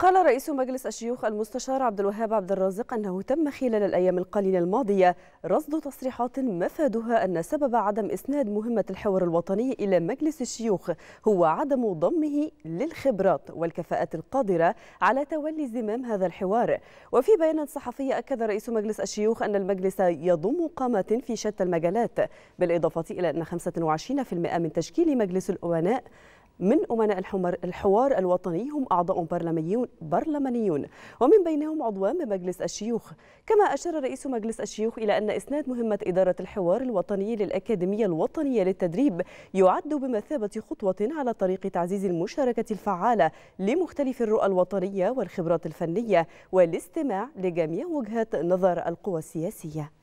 قال رئيس مجلس الشيوخ المستشار عبد الوهاب عبد الرازق أنه تم خلال الأيام القليلة الماضية رصد تصريحات مفادها أن سبب عدم إسناد مهمة الحوار الوطني إلى مجلس الشيوخ هو عدم ضمه للخبرات والكفاءات القادرة على تولي زمام هذا الحوار وفي بيان صحفي أكد رئيس مجلس الشيوخ أن المجلس يضم قامات في شتى المجالات بالإضافة إلى أن 25% من تشكيل مجلس الأمناء من أمناء الحمر الحوار الوطني هم أعضاء برلمانيون, برلمانيون ومن بينهم عضوان بمجلس الشيوخ كما أشار رئيس مجلس الشيوخ إلى أن إسناد مهمة إدارة الحوار الوطني للأكاديمية الوطنية للتدريب يعد بمثابة خطوة على طريق تعزيز المشاركة الفعالة لمختلف الرؤى الوطنية والخبرات الفنية والاستماع لجميع وجهات نظر القوى السياسية